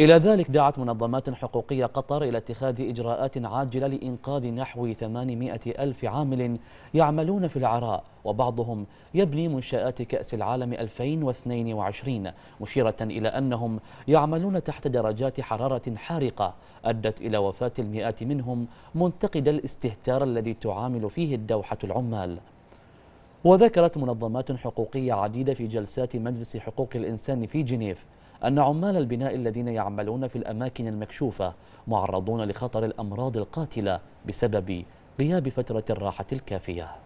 إلى ذلك دعت منظمات حقوقية قطر إلى اتخاذ إجراءات عاجلة لإنقاذ نحو 800 ألف عامل يعملون في العراء وبعضهم يبني منشآت كأس العالم 2022 مشيرة إلى أنهم يعملون تحت درجات حرارة حارقة أدت إلى وفاة المئات منهم منتقد الاستهتار الذي تعامل فيه الدوحة العمال وذكرت منظمات حقوقية عديدة في جلسات مجلس حقوق الإنسان في جنيف أن عمال البناء الذين يعملون في الأماكن المكشوفة معرضون لخطر الأمراض القاتلة بسبب غياب فترة الراحة الكافية